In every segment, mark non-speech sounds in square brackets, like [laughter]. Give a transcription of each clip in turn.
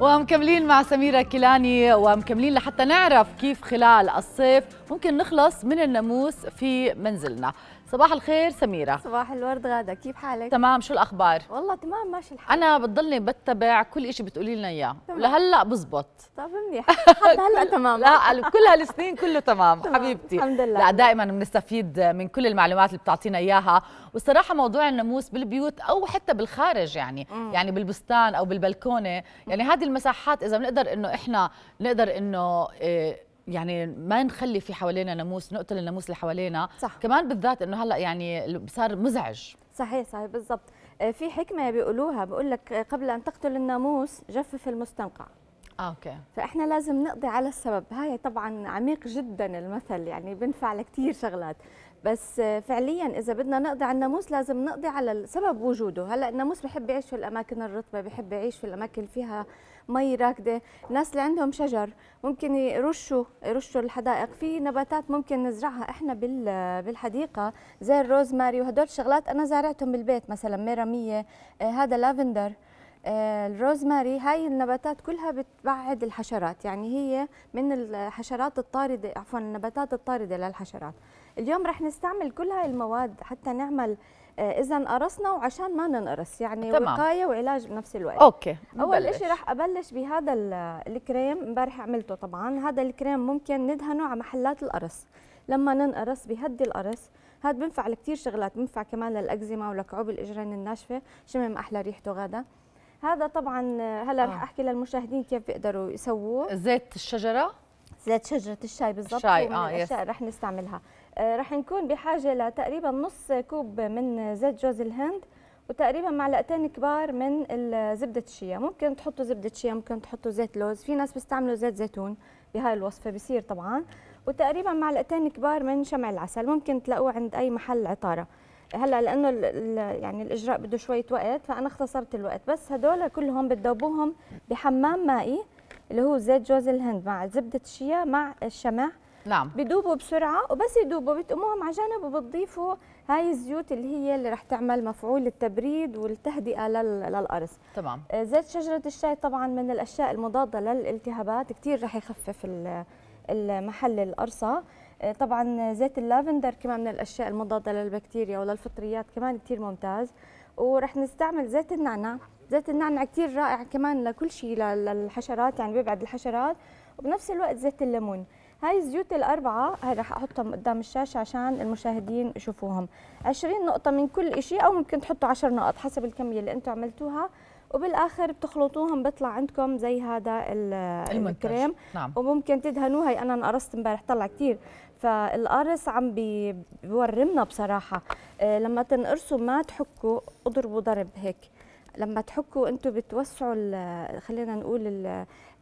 ومكملين مع سميرة كيلاني ومكملين لحتى نعرف كيف خلال الصيف ممكن نخلص من الناموس في منزلنا صباح الخير سميرة صباح الورد غادة كيف حالك؟ تمام شو الأخبار؟ والله تمام ماشي الحال أنا بضلني بتبع كل شيء بتقولي لنا إياه لهلا بزبط طب منيح حتى هلا [laughs] تمام لا كل هالسنين كله تمام, تمام. حبيبتي الحمد لله لا دائما بنستفيد من كل المعلومات اللي بتعطينا إياها والصراحة موضوع الناموس بالبيوت أو حتى بالخارج يعني مم. يعني بالبستان أو بالبلكونة يعني هذه المساحات إذا بنقدر إنه إحنا نقدر إنه إيه يعني ما نخلي في حوالينا ناموس نقتل الناموس اللي حوالينا صح. كمان بالذات انه هلا يعني صار مزعج صحيح صحيح بالضبط آه، في حكمه بيقولوها بقول لك آه، قبل ان تقتل الناموس جفف المستنقع آه، اوكي فاحنا لازم نقضي على السبب هاي طبعا عميق جدا المثل يعني بنفع لكثير شغلات بس فعليا اذا بدنا نقضي على الناموس لازم نقضي على سبب وجوده هلا الناموس بحب يعيش في الاماكن الرطبه بحب يعيش في الاماكن فيها مي راكده الناس اللي عندهم شجر ممكن يرشوا يرشوا الحدائق في نباتات ممكن نزرعها احنا بالحديقه زي الروزماري وهدول شغلات انا زارعتهم بالبيت مثلا ميراميه آه، هذا لافندر آه، الروزماري هاي النباتات كلها بتبعد الحشرات يعني هي من الحشرات الطاردة عفوا النباتات الطاردة للحشرات اليوم رح نستعمل كل هاي المواد حتى نعمل آه، اذا انقرصنا وعشان ما ننقرص يعني تمام. وقايه وعلاج بنفس الوقت اوكي اول شيء رح ابلش بهذا الكريم امبارح عملته طبعا هذا الكريم ممكن ندهنه على محلات القرص لما ننقرص بهدي القرص هذا بنفع لكثير شغلات بنفع كمان للاكزيما ولكعوب الاجرين الناشفه شمم احلى ريحته غدا هذا طبعا آه، هلا آه. رح احكي للمشاهدين كيف بيقدروا يسووه زيت الشجره زيت شجره الشاي بالضبط الشاي آه من الاشياء رح نستعملها آه، رح نكون بحاجه لتقريبا نص كوب من زيت جوز الهند وتقريبا معلقتين كبار من زبده الشيا ممكن تحطوا زبده شيا ممكن تحطوا زيت لوز في ناس بيستعملوا زيت زيتون بهاي الوصفه بصير طبعا وتقريبا معلقتين كبار من شمع العسل ممكن تلاقوه عند اي محل عطاره هلا لانه يعني الاجراء بده شويه وقت فانا اختصرت الوقت بس هدول كلهم بتذوبوهم بحمام مائي اللي هو زيت جوز الهند مع زبده الشيا مع الشمع نعم بيدوبوا بسرعه وبس يدوبوا بتقوموهم على جنب وبتضيفوا هاي الزيوت اللي هي اللي رح تعمل مفعول التبريد والتهدئه للقرص تمام آه، زيت شجره الشاي طبعا من الاشياء المضاده للالتهابات كثير رح يخفف المحل القرصه آه، طبعا زيت اللافندر كمان من الاشياء المضاده للبكتيريا وللفطريات كمان كثير ممتاز ورح نستعمل زيت النعناع زيت النعنع كثير رائع كمان لكل شيء للحشرات يعني بيبعد الحشرات وبنفس الوقت زيت الليمون هاي الزيوت الأربعة هاي رح أحطهم قدام الشاشة عشان المشاهدين يشوفوهم 20 نقطة من كل شيء أو ممكن تحطوا 10 نقط حسب الكمية اللي أنتم عملتوها وبالاخر بتخلطوهم بيطلع عندكم زي هذا الكريم نعم. وممكن تدهنوه هي انا انقرصت امبارح طلع كثير فالقرص عم بيورمنا بصراحه آه، لما تنقرصوا ما تحكوا اضربوا ضرب هيك لما تحكوا انتم بتوسعوا خلينا نقول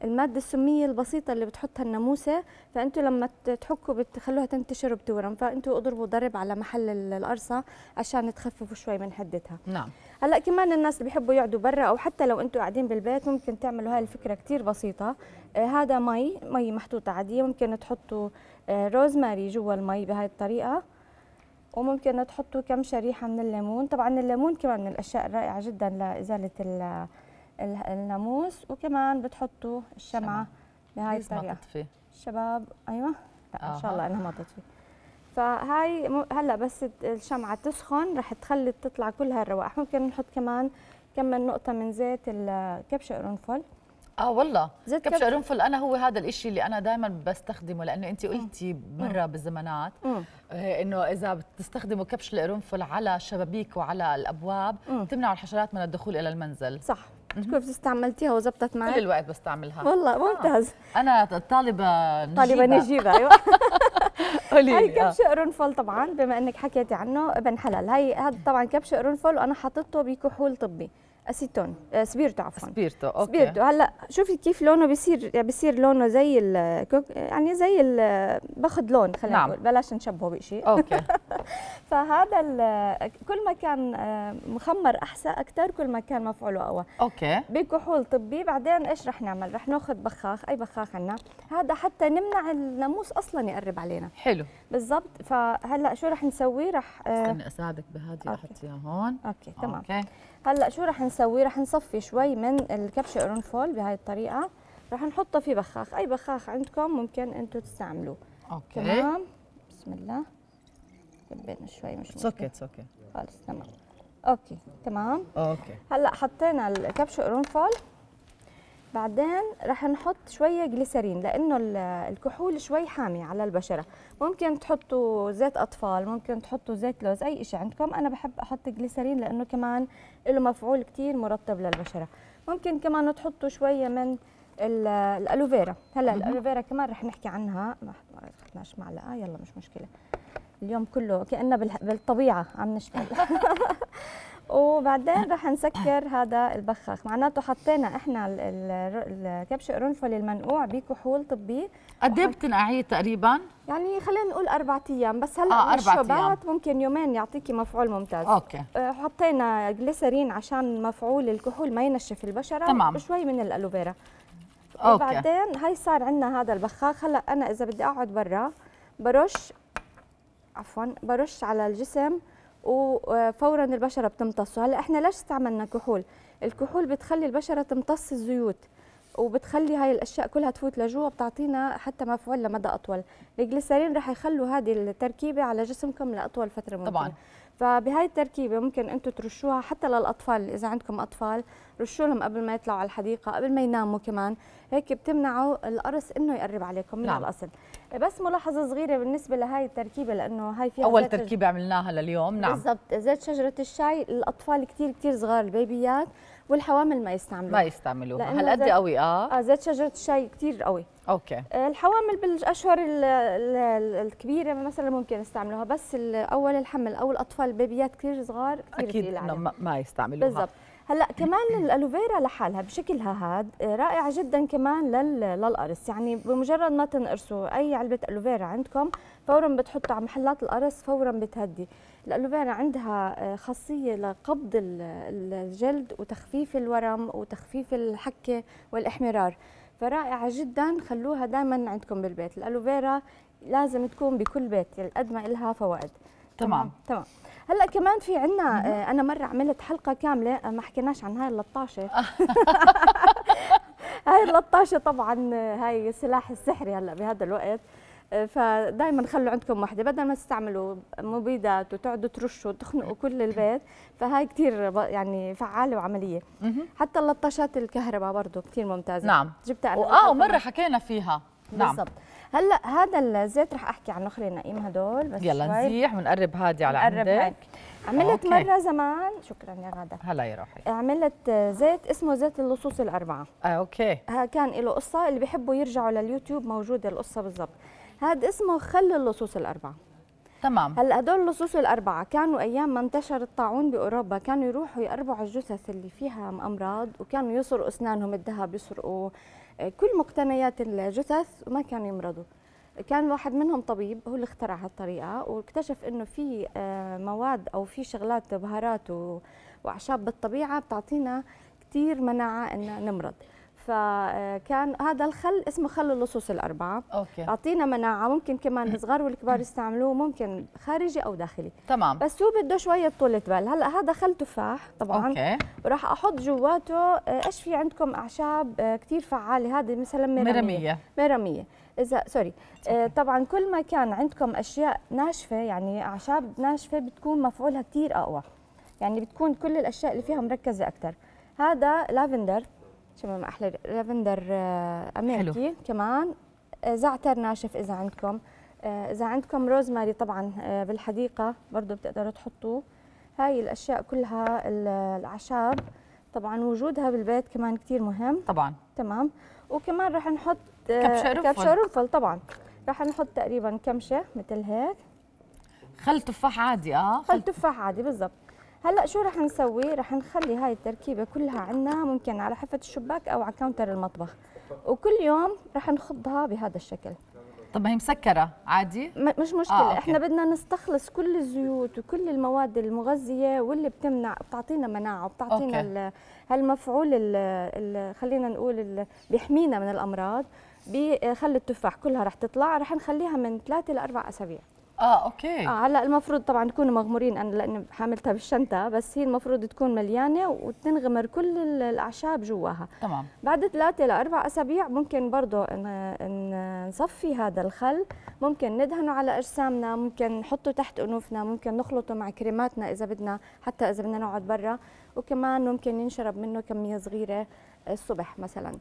الماده السميه البسيطه اللي بتحطها الناموسه فانتم لما تحكوا بتخلوها تنتشر وبتورم فانتم اضربوا ضرب على محل القرصه عشان تخففوا شوي من حدتها نعم هلا كمان الناس اللي بيحبوا يقعدوا برا او حتى لو انتم قاعدين بالبيت ممكن تعملوا هاي الفكره كثير بسيطه آه هذا مي مي محطوطه عاديه ممكن تحطوا آه روزماري جوا المي بهاي الطريقه وممكن تحطوا كم شريحه من الليمون طبعا الليمون كمان من الاشياء الرائعه جدا لازاله الناموس وكمان بتحطوا الشمعه بهاي الطريقه شباب الشباب ايوه لا آه. ان شاء الله انها ما تطفي فهاي هلا بس الشمعه تسخن رح تخلي تطلع كل هالروائح ممكن نحط كمان كم من نقطه من زيت الكبشه قرنفل اه والله زيت كبش قرنفل انا هو هذا الشيء اللي انا دائما بستخدمه لانه انت قلتي مره بالزمانات آه، انه اذا بتستخدموا كبش القرنفل على الشبابيك وعلى الابواب بتمنعوا الحشرات من الدخول الى المنزل صح كيف استعملتيها وزبطت معك؟ كل الوقت بستعملها والله آه. ممتاز آه. انا طالبه نجيبه طالبه نجيبه ايوه [laughs] قولي هاي آه. كبش قرنفل طبعا بما انك حكيتي عنه ابن حلال هاي هذا طبعا كبش قرنفل وانا حاطته بكحول طبي اسيتون آه، سبيرتو عفوا سبيرتو اوكي سبيرتو هلا شوفي كيف لونه بيصير يعني بيصير لونه زي الكوك يعني زي باخذ لون خلينا نعم. نقول بلاش نشبهه بشيء اوكي [laughs] فهذا كل ما كان آه، مخمر احسن اكثر كل ما كان مفعوله اقوى اوكي بكحول طبي بعدين ايش رح نعمل رح ناخذ بخاخ اي بخاخ عندنا هذا حتى نمنع الناموس اصلا يقرب علينا حلو بالضبط فهلا شو رح نسوي رح آه، استني اساعدك بهذه احط اياها هون اوكي تمام أوكي. هلا شو رح نسوي رح نصفي شوي من الكبشه قرنفل بهاي الطريقه رح نحطه في بخاخ اي بخاخ عندكم ممكن انتم تستعملوه اوكي تمام بسم الله كبينا شوي مش اوكي اوكي خلص تمام اوكي تمام اوكي هلا حطينا الكبشه قرنفل بعدين رح نحط شويه جليسرين لانه الكحول شوي حامي على البشره ممكن تحطوا زيت اطفال ممكن تحطوا زيت لوز اي شيء عندكم انا بحب احط جليسرين لانه كمان له مفعول كتير مرطب للبشره ممكن كمان تحطوا شويه من الالوفيرا هلا الالوفيرا كمان رح نحكي عنها ما اخذناش معلقه يلا مش مشكله اليوم كله كأنه بالطبيعه عم نشتغل [laughs] وبعدين رح نسكر هذا البخاخ معناته حطينا احنا الكبش قرنفل المنقوع بكحول طبي قد ايه بتنقعيه تقريبا يعني خلينا نقول اربع ايام بس هلا آه أيام. ممكن يومين يعطيكي مفعول ممتاز اوكي آه، حطينا جليسرين عشان مفعول الكحول ما ينشف البشره تمام. وشوي من الالوفيرا أوكي. وبعدين هاي صار عندنا هذا البخاخ هلا انا اذا بدي اقعد برا برش عفوا برش على الجسم وفورا البشره بتمتصه هلا احنا ليش استعملنا كحول الكحول بتخلي البشره تمتص الزيوت وبتخلي هاي الاشياء كلها تفوت لجوا بتعطينا حتى مفعول لمدى اطول الجليسرين رح يخلوا هذه التركيبه على جسمكم لاطول فتره ممكنه طبعا فبهاي التركيبه ممكن انتم ترشوها حتى للاطفال اذا عندكم اطفال رشوا لهم قبل ما يطلعوا على الحديقه قبل ما يناموا كمان هيك بتمنعوا القرص انه يقرب عليكم من نعم. الاصل بس ملاحظه صغيره بالنسبه لهي التركيبه لانه هاي فيها اول تركيبه عملناها لليوم نعم بالضبط زيت شجره الشاي الاطفال كثير كثير صغار البيبيات والحوامل ما يستعملوها ما يستعملوها هالقد قوي آه. اه زيت شجره الشاي كثير قوي اوكي آه، الحوامل بالاشهر الكبيره مثلا ممكن يستعملوها بس اول الحمل او الاطفال البيبيات كثير صغار كثير اكيد ما يستعملوها بالضبط هلا كمان الالوفيرا لحالها بشكلها هاد آه، رائعه جدا كمان للقرص يعني بمجرد ما تنقرصوا اي علبه الوفيرا عندكم فورا بتحطوا على محلات القرص فورا بتهدي الالوفيرا عندها آه، خاصيه لقبض الجلد وتخفيف الورم وتخفيف الحكه والاحمرار فرائعه جدا خلوها دائما عندكم بالبيت الالوفيرا لازم تكون بكل بيت قد ما لها فوائد تمام تمام هلا كمان في عنا آه، انا مره عملت حلقه كامله آه، ما حكيناش عن هاي اللطاشه [laughs] هاي اللطاشه طبعا آه، هاي السلاح السحري هلا بهذا الوقت فدائما خلوا عندكم وحده بدل ما تستعملوا مبيدات وتقعدوا ترشوا وتخنقوا كل البيت فهاي كثير يعني فعاله وعمليه حتى اللطشات الكهرباء برضه كثير ممتازه نعم جبتها انا اه ومره حكينا فيها نعم بالضبط هلا هذا الزيت رح احكي عنه خلينا نقيم هدول بس يلا نزيح ونقرب هادي على عندك عملت أوكي. مره زمان شكرا يا غاده هلا يا روحي عملت زيت اسمه زيت اللصوص الاربعه آه اوكي كان له قصه اللي بيحبوا يرجعوا لليوتيوب موجوده القصه بالضبط هذا اسمه خل اللصوص الاربعه تمام هلا هدول اللصوص الاربعه كانوا ايام ما انتشر الطاعون باوروبا كانوا يروحوا يقربوا على الجثث اللي فيها امراض وكانوا يسرقوا اسنانهم الذهب يسرقوا آه، كل مقتنيات الجثث وما كانوا يمرضوا كان واحد منهم طبيب هو اللي اخترع هالطريقه واكتشف انه في آه، مواد او في شغلات بهارات واعشاب بالطبيعه بتعطينا كثير مناعه ان نمرض فكان هذا الخل اسمه خل اللصوص الاربعه اوكي اعطينا مناعه ممكن كمان الصغار والكبار يستعملوه ممكن خارجي او داخلي تمام بس هو بده شويه طولة بال هلا هذا خل تفاح طبعا اوكي وراح احط جواته آه، ايش في عندكم اعشاب آه، كثير فعاله هذه مثلا ميرامية ميرامية اذا سوري آه طبعا كل ما كان عندكم اشياء ناشفه يعني اعشاب ناشفه بتكون مفعولها كثير اقوى يعني بتكون كل الاشياء اللي فيها مركزه اكثر هذا لافندر شمام احلى لافندر آه، امريكي حلو. كمان آه، زعتر ناشف اذا عندكم آه، اذا عندكم روزماري طبعا بالحديقه برضه بتقدروا تحطوه هاي الاشياء كلها الاعشاب طبعا وجودها بالبيت كمان كثير مهم طبعا تمام وكمان راح نحط كبشه رفل كبشه طبعا راح نحط تقريبا كمشه مثل هيك خل تفاح عادي اه خل تفاح عادي بالضبط هلا شو رح نسوي رح نخلي هاي التركيبه كلها عنا ممكن على حفه الشباك او على كاونتر المطبخ وكل يوم رح نخضها بهذا الشكل طب ما هي مسكره عادي مش آه، مشكله آه، احنا بدنا نستخلص كل الزيوت وكل المواد المغذيه واللي بتمنع بتعطينا مناعه وبتعطينا هالمفعول خلينا نقول اللي بيحمينا من الامراض بخل التفاح كلها رح تطلع رح نخليها من ثلاثة لأربع اسابيع اه اوكي آه هلا المفروض طبعا تكونوا مغمورين انا لاني حاملتها بالشنطه بس هي المفروض تكون مليانه وتنغمر كل الاعشاب جواها تمام بعد ثلاثه لاربع اسابيع ممكن برضه نصفي هذا الخل ممكن ندهنه على اجسامنا ممكن نحطه تحت انوفنا ممكن نخلطه مع كريماتنا اذا بدنا حتى اذا بدنا نقعد برا وكمان ممكن ينشرب منه كميه صغيره الصبح مثلا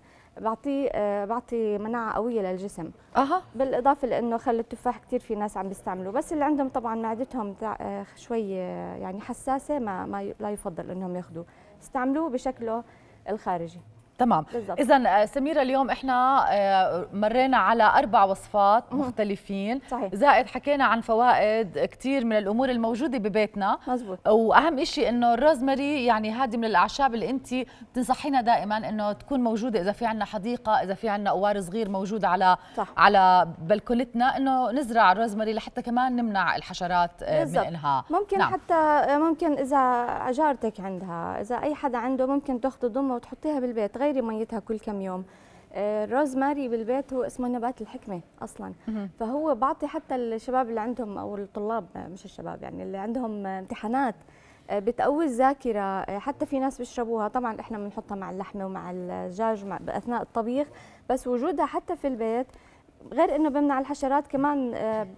بعطي آه، بعطي مناعه قويه للجسم اها بالاضافه لانه خل التفاح كثير في ناس عم بيستعملوه بس اللي عندهم طبعا معدتهم آه، شوي آه، يعني حساسه ما, ما لا يفضل انهم ياخذوه استعملوه بشكله الخارجي تمام اذا آه، سميره اليوم احنا آه، مرينا على اربع وصفات مختلفين صحيح. زائد حكينا عن فوائد كثير من الامور الموجوده ببيتنا مزبوط. واهم شيء انه الروزماري يعني هذه من الاعشاب اللي انت بتنصحينا دائما انه تكون موجوده اذا في عندنا حديقه اذا في عندنا قوار صغير موجود على صح. على بلكونتنا انه نزرع الروزماري لحتى كمان نمنع الحشرات بالزبط. آه، من انها ممكن نعم. حتى ممكن اذا جارتك عندها اذا اي حدا عنده ممكن تاخذي ضمه وتحطيها بالبيت غيري ميتها كل كم يوم آه، ماري بالبيت هو اسمه نبات الحكمه اصلا فهو بعطي حتى الشباب اللي عندهم او الطلاب آه، مش الشباب يعني اللي عندهم آه، امتحانات بتقوي الذاكره حتى في ناس بيشربوها طبعا احنا بنحطها مع اللحمه ومع الدجاج اثناء الطبيخ بس وجودها حتى في البيت غير انه بمنع الحشرات كمان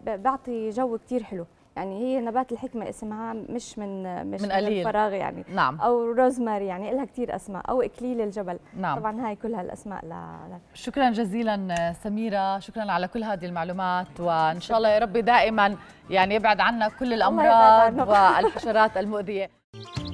بعطي جو كثير حلو يعني هي نبات الحكمه اسمها مش من مش من, قليل. من الفراغ يعني نعم. او روزماري يعني لها كتير اسماء او اكليل الجبل نعم. طبعا هاي كلها الاسماء لا, لا. شكرا جزيلا سميره شكرا على كل هذه المعلومات وان شاء الله يا ربي دائما يعني يبعد عنا كل الامراض [laughs] والحشرات المؤذيه